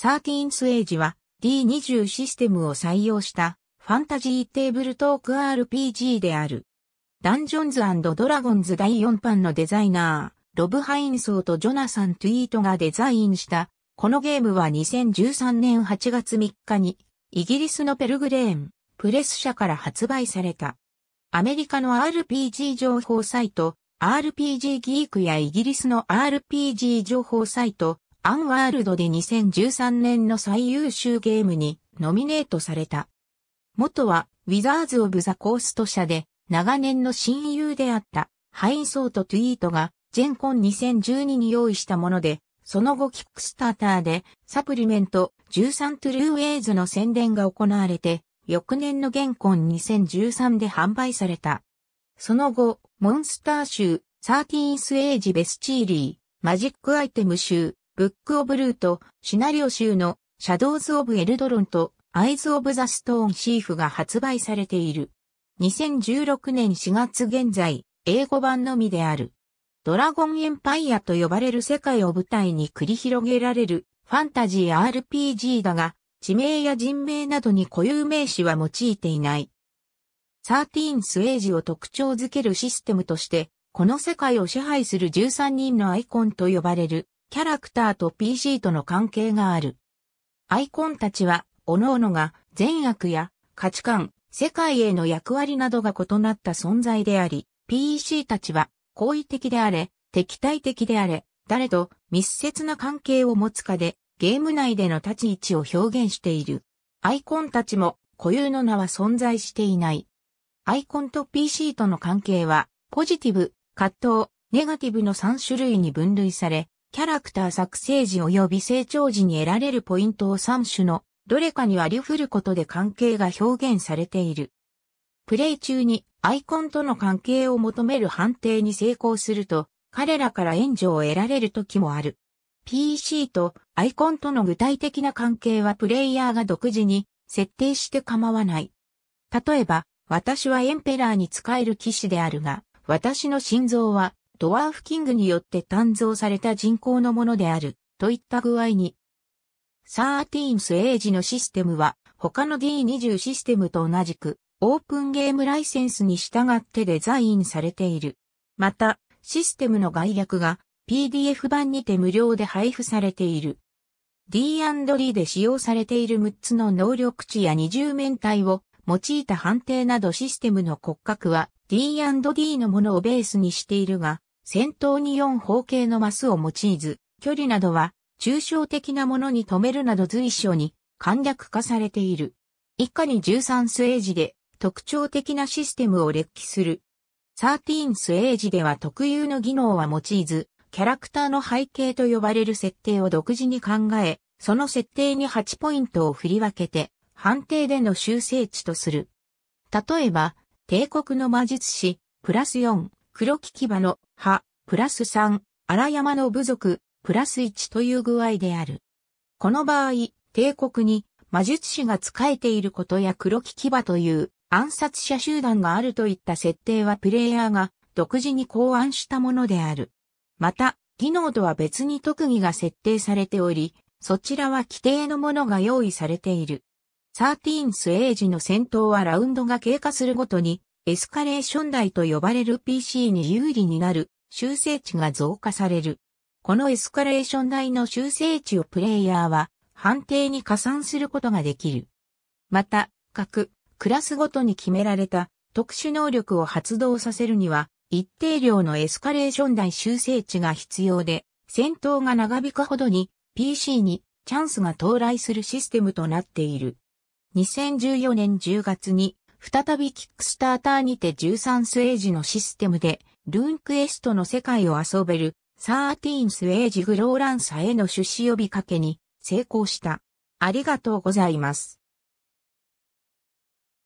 13th Age は D20 システムを採用したファンタジーテーブルトーク RPG である。ダンジョンズドラゴンズ第4版のデザイナー、ロブ・ハインソーとジョナサン・トゥイートがデザインした、このゲームは2013年8月3日に、イギリスのペルグレーン、プレス社から発売された。アメリカの RPG 情報サイト、RPG ギークやイギリスの RPG 情報サイト、アンワールドで2013年の最優秀ゲームにノミネートされた。元はウィザーズ・オブ・ザ・コースト社で長年の親友であったハインソート・トゥイートがジェンコン2012に用意したもので、その後キックスターターでサプリメント13トゥルーウェイズの宣伝が行われて、翌年のコン2013で販売された。その後、モンスター集、13スエイジベスチーリー、マジックアイテム集、ブックオブルート、シナリオ集のシャドウズ・オブ・エルドロンとアイズ・オブ・ザ・ストーン・シーフが発売されている。2016年4月現在、英語版のみである。ドラゴンエンパイアと呼ばれる世界を舞台に繰り広げられるファンタジー RPG だが、地名や人名などに固有名詞は用いていない。13スエージを特徴づけるシステムとして、この世界を支配する13人のアイコンと呼ばれるキャラクターと PC との関係がある。アイコンたちは、各々が善悪や価値観、世界への役割などが異なった存在であり、PC たちは好意的であれ、敵対的であれ、誰と密接な関係を持つかで、ゲーム内での立ち位置を表現している。アイコンたちも固有の名は存在していない。アイコンと PC との関係は、ポジティブ、葛藤、ネガティブの3種類に分類され、キャラクター作成時及び成長時に得られるポイントを3種のどれかに割り振ることで関係が表現されている。プレイ中にアイコンとの関係を求める判定に成功すると、彼らから援助を得られる時もある。PC とアイコンとの具体的な関係はプレイヤーが独自に設定して構わない。例えば、私はエンペラーに使える騎士であるが、私の心臓はドワーフキングによって誕造された人工のものである、といった具合に。13スエージのシステムは、他の D20 システムと同じく、オープンゲームライセンスに従ってデザインされている。また、システムの概略が PDF 版にて無料で配布されている。D&D で使用されている6つの能力値や二重面体を用いた判定などシステムの骨格は D&D のものをベースにしているが、先頭に4方形のマスを用いず、距離などは抽象的なものに止めるなど随所に簡略化されている。以下に13スエージで特徴的なシステムを列記する。13スエージでは特有の技能は用いず、キャラクターの背景と呼ばれる設定を独自に考え、その設定に8ポイントを振り分けて、判定での修正値とする。例えば、帝国の魔術師、プラス4、黒木牙の葉、プラス3、荒山の部族、プラス1という具合である。この場合、帝国に魔術師が仕えていることや黒木牙という暗殺者集団があるといった設定はプレイヤーが独自に考案したものである。また、技能とは別に特技が設定されており、そちらは規定のものが用意されている。13スエージの戦闘はラウンドが経過するごとにエスカレーション台と呼ばれる PC に有利になる修正値が増加される。このエスカレーション台の修正値をプレイヤーは判定に加算することができる。また、各クラスごとに決められた特殊能力を発動させるには一定量のエスカレーション台修正値が必要で戦闘が長引くほどに PC にチャンスが到来するシステムとなっている。2014年10月に再びキックスターターにて13スウェージのシステムで、ルーンクエストの世界を遊べる、13スウェージグローランサへの出資呼びかけに成功した。ありがとうございます。